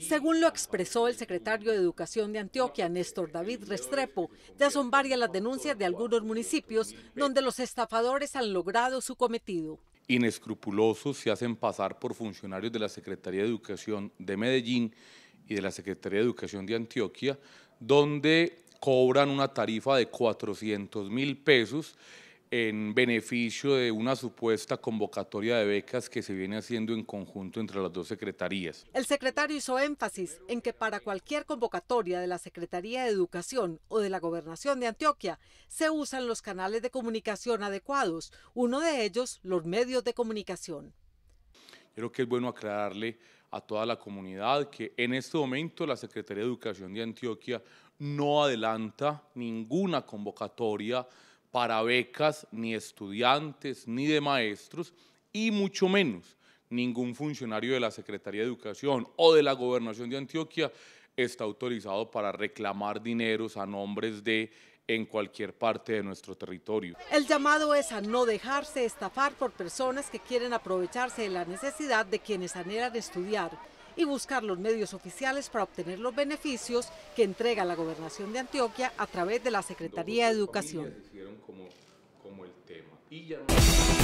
Según lo expresó el secretario de Educación de Antioquia, Néstor David Restrepo, ya son varias las denuncias de algunos municipios donde los estafadores han logrado su cometido. Inescrupulosos se hacen pasar por funcionarios de la Secretaría de Educación de Medellín y de la Secretaría de Educación de Antioquia, donde cobran una tarifa de 400 mil pesos en beneficio de una supuesta convocatoria de becas que se viene haciendo en conjunto entre las dos secretarías. El secretario hizo énfasis en que para cualquier convocatoria de la Secretaría de Educación o de la Gobernación de Antioquia se usan los canales de comunicación adecuados, uno de ellos los medios de comunicación. Creo que es bueno aclararle a toda la comunidad que en este momento la Secretaría de Educación de Antioquia no adelanta ninguna convocatoria para becas ni estudiantes ni de maestros y mucho menos ningún funcionario de la Secretaría de Educación o de la Gobernación de Antioquia está autorizado para reclamar dineros a nombres de en cualquier parte de nuestro territorio. El llamado es a no dejarse estafar por personas que quieren aprovecharse de la necesidad de quienes anhelan estudiar y buscar los medios oficiales para obtener los beneficios que entrega la Gobernación de Antioquia a través de la Secretaría de Educación. y llamar.